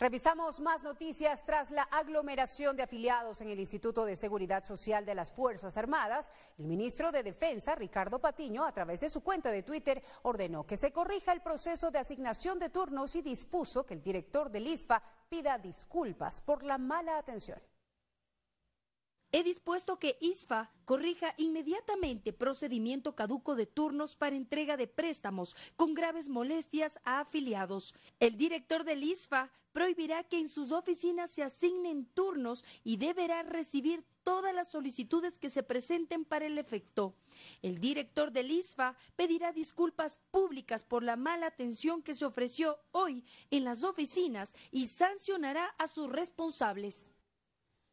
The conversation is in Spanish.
Revisamos más noticias tras la aglomeración de afiliados en el Instituto de Seguridad Social de las Fuerzas Armadas. El ministro de Defensa, Ricardo Patiño, a través de su cuenta de Twitter, ordenó que se corrija el proceso de asignación de turnos y dispuso que el director del ISPA pida disculpas por la mala atención. He dispuesto que ISFA corrija inmediatamente procedimiento caduco de turnos para entrega de préstamos con graves molestias a afiliados. El director del ISFA prohibirá que en sus oficinas se asignen turnos y deberá recibir todas las solicitudes que se presenten para el efecto. El director del ISFA pedirá disculpas públicas por la mala atención que se ofreció hoy en las oficinas y sancionará a sus responsables.